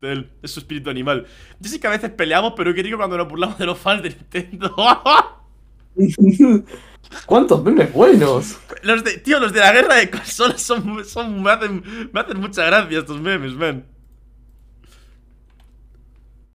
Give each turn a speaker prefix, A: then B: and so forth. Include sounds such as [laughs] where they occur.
A: de él, su espíritu animal. Yo sé que a veces peleamos, pero qué rico cuando nos burlamos de los fans de Nintendo.
B: [laughs] ¿Cuántos memes buenos?
A: Los de, tío, los de la guerra
C: de consolas son, son me, hacen, me hacen mucha gracia estos memes, man.